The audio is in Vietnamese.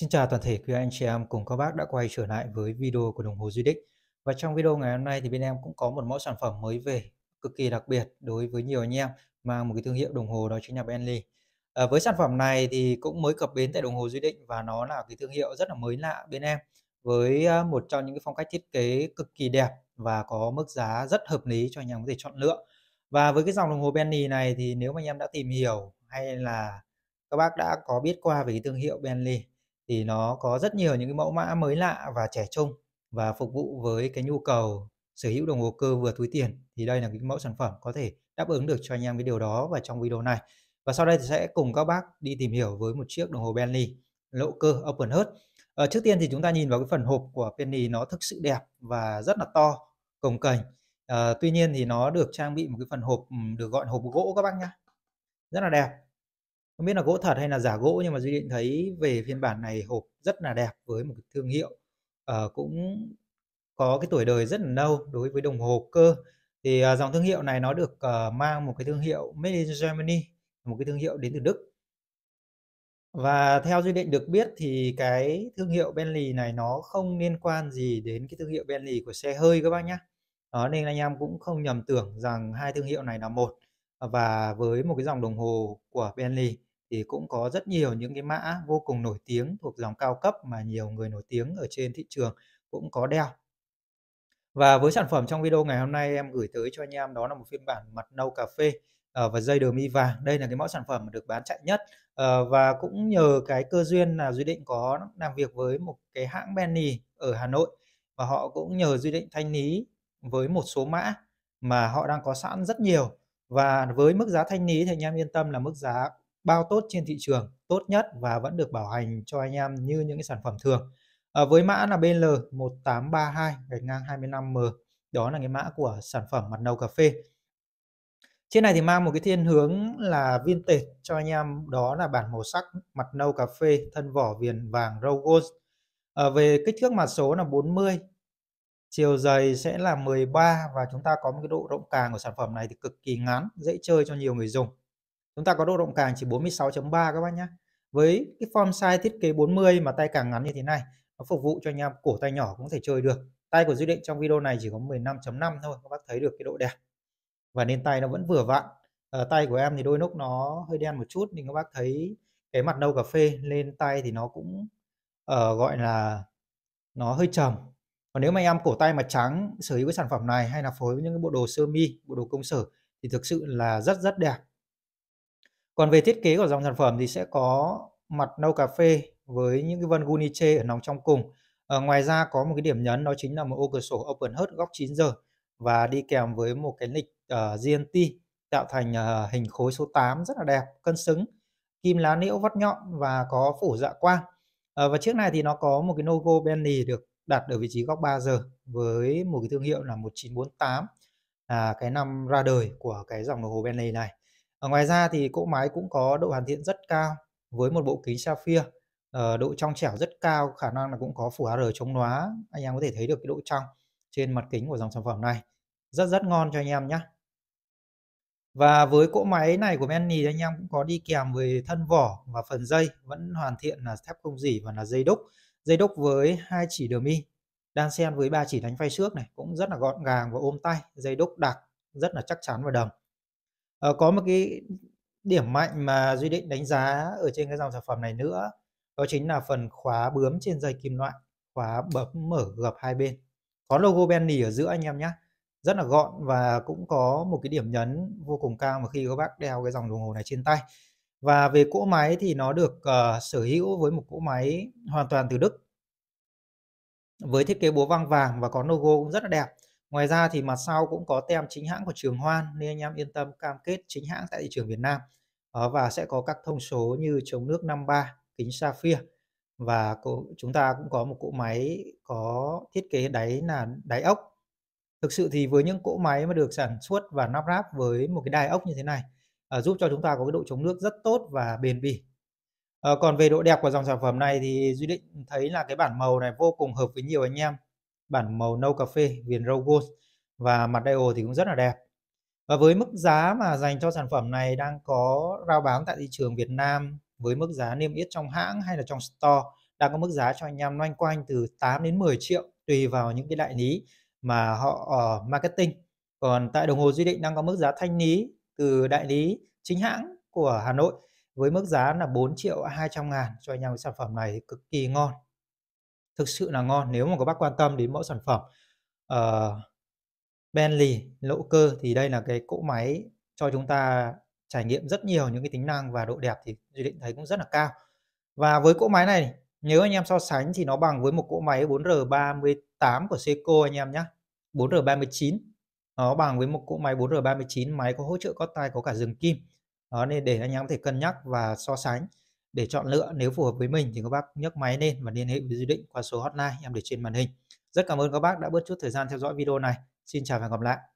Xin chào toàn thể quý anh chị em cùng các bác đã quay trở lại với video của đồng hồ Duy Đích. Và trong video ngày hôm nay thì bên em cũng có một mẫu sản phẩm mới về cực kỳ đặc biệt đối với nhiều anh em mang một cái thương hiệu đồng hồ đó chính là Bentley. À, với sản phẩm này thì cũng mới cập bến tại đồng hồ Duy Định và nó là cái thương hiệu rất là mới lạ bên em với ờ, một trong những cái phong cách thiết kế cực kỳ đẹp và có mức giá rất hợp lý cho anh em có thể chọn lựa. Và với cái dòng đồng hồ Bentley này thì nếu mà anh em đã tìm hiểu hay là các bác đã có biết qua về cái thương hiệu Bentley thì nó có rất nhiều những cái mẫu mã mới lạ và trẻ trung và phục vụ với cái nhu cầu sở hữu đồng hồ cơ vừa túi tiền thì đây là cái mẫu sản phẩm có thể đáp ứng được cho anh em cái điều đó và trong video này và sau đây thì sẽ cùng các bác đi tìm hiểu với một chiếc đồng hồ Bentley lộ cơ open heart à, ờ, trước tiên thì chúng ta nhìn vào cái phần hộp của Bentley nó thực sự đẹp và rất là to cồng cành à, tuy nhiên thì nó được trang bị một cái phần hộp được gọi hộp gỗ các bác nhá rất là đẹp không biết là gỗ thật hay là giả gỗ nhưng mà duy định thấy về phiên bản này hộp rất là đẹp với một cái thương hiệu uh, cũng có cái tuổi đời rất là lâu đối với đồng hồ cơ thì uh, dòng thương hiệu này nó được uh, mang một cái thương hiệu made in Germany một cái thương hiệu đến từ Đức và theo duy định được biết thì cái thương hiệu Bentley này nó không liên quan gì đến cái thương hiệu Bentley của xe hơi các bác nhé đó nên anh em cũng không nhầm tưởng rằng hai thương hiệu này là một và với một cái dòng đồng hồ của Bentley thì cũng có rất nhiều những cái mã vô cùng nổi tiếng thuộc dòng cao cấp mà nhiều người nổi tiếng ở trên thị trường cũng có đeo. Và với sản phẩm trong video ngày hôm nay em gửi tới cho anh em đó là một phiên bản mặt nâu cà phê ờ, và dây đờ mi vàng. Đây là cái mẫu sản phẩm được bán chạy nhất ờ, và cũng nhờ cái cơ duyên là Duy Định có làm việc với một cái hãng Benny ở Hà Nội và họ cũng nhờ Duy Định thanh lý với một số mã mà họ đang có sẵn rất nhiều và với mức giá thanh lý thì anh em yên tâm là mức giá bao tốt trên thị trường tốt nhất và vẫn được bảo hành cho anh em như những cái sản phẩm thường à, với mã là BL 1832 gạch ngang 25M đó là cái mã của sản phẩm mặt nâu cà phê trên này thì mang một cái thiên hướng là viên tệt cho anh em đó là bản màu sắc mặt nâu cà phê thân vỏ viền vàng râu gold à, về kích thước mặt số là 40 chiều dày sẽ là 13 và chúng ta có một cái độ rộng càng của sản phẩm này thì cực kỳ ngắn dễ chơi cho nhiều người dùng Chúng ta có độ rộng càng chỉ 46.3 các bác nhé. Với cái form size thiết kế 40 mà tay càng ngắn như thế này, nó phục vụ cho anh em cổ tay nhỏ cũng thể chơi được. Tay của Duy Định trong video này chỉ có 15.5 thôi, các bác thấy được cái độ đẹp. Và nên tay nó vẫn vừa vặn. À, tay của em thì đôi lúc nó hơi đen một chút nhưng các bác thấy cái mặt nâu cà phê lên tay thì nó cũng uh, gọi là nó hơi trầm còn nếu mà em cổ tay mà trắng sở hữu cái sản phẩm này hay là phối với những cái bộ đồ sơ mi bộ đồ công sở thì thực sự là rất rất đẹp còn về thiết kế của dòng sản phẩm thì sẽ có mặt nâu cà phê với những cái vân guniche ở nòng trong cùng. Ở ờ, ngoài ra có một cái điểm nhấn đó chính là một ô cửa sổ open heart góc 9 giờ và đi kèm với một cái lịch uh, ờ, GNT tạo thành uh, hình khối số 8 rất là đẹp, cân xứng, kim lá liễu vắt nhọn và có phủ dạ quang. Uh, và chiếc này thì nó có một cái logo Bentley được đặt ở vị trí góc 3 giờ với một cái thương hiệu là 1948 là cái năm ra đời của cái dòng đồng hồ Bentley này. Ờ, ngoài ra thì cỗ máy cũng có độ hoàn thiện rất cao với một bộ kính sapphire uh, độ trong trẻo rất cao khả năng là cũng có phủ AR chống nóa anh em có thể thấy được cái độ trong trên mặt kính của dòng sản phẩm này rất rất ngon cho anh em nhé và với cỗ máy này của Benny anh em cũng có đi kèm về thân vỏ và phần dây vẫn hoàn thiện là thép không dỉ và là dây đúc dây đúc với hai chỉ đờ mi đan xen với ba chỉ đánh phay xước này cũng rất là gọn gàng và ôm tay dây đúc đặc rất là chắc chắn và đồng Ờ, có một cái điểm mạnh mà Duy Định đánh giá ở trên cái dòng sản phẩm này nữa, đó chính là phần khóa bướm trên dây kim loại, khóa bấm mở gập hai bên. Có logo Bentley ở giữa anh em nhé. Rất là gọn và cũng có một cái điểm nhấn vô cùng cao mà khi các bác đeo cái dòng đồng hồ này trên tay. Và về cỗ máy thì nó được uh, sở hữu với một cỗ máy hoàn toàn từ Đức với thiết kế búa văng vàng và có logo cũng rất là đẹp Ngoài ra thì mặt sau cũng có tem chính hãng của trường Hoan nên anh em yên tâm cam kết chính hãng tại thị trường Việt Nam. và sẽ có các thông số như chống nước 53, kính sapphire và chúng ta cũng có một cỗ máy có thiết kế đáy là đáy ốc. Thực sự thì với những cỗ máy mà được sản xuất và lắp ráp với một cái đai ốc như thế này ờ, giúp cho chúng ta có cái độ chống nước rất tốt và bền bỉ. Ờ, còn về độ đẹp của dòng sản phẩm này thì Duy Định thấy là cái bản màu này vô cùng hợp với nhiều anh em bản màu nâu cà phê viền râu gold và mặt đeo thì cũng rất là đẹp. Và với mức giá mà dành cho sản phẩm này đang có rao bán tại thị trường Việt Nam với mức giá niêm yết trong hãng hay là trong store đang có mức giá cho anh em loanh quanh từ 8 đến 10 triệu tùy vào những cái đại lý mà họ ờ, marketing. Còn tại đồng hồ Duy Định đang có mức giá thanh lý từ đại lý chính hãng của Hà Nội với mức giá là 4 triệu 200 ngàn cho anh em sản phẩm này cực kỳ ngon thực sự là ngon nếu mà các bác quan tâm đến mẫu sản phẩm uh, Bentley lỗ cơ thì đây là cái cỗ máy cho chúng ta trải nghiệm rất nhiều những cái tính năng và độ đẹp thì dự định thấy cũng rất là cao và với cỗ máy này nếu anh em so sánh thì nó bằng với một cỗ máy 4R38 của Seiko anh em nhé 4R39 nó bằng với một cỗ máy 4R39 máy có hỗ trợ có tay có cả dừng kim đó nên để anh em có thể cân nhắc và so sánh để chọn lựa nếu phù hợp với mình thì các bác nhấc máy lên và liên hệ với Duy Định qua số hotline em để trên màn hình. Rất cảm ơn các bác đã bớt chút thời gian theo dõi video này. Xin chào và hẹn gặp lại.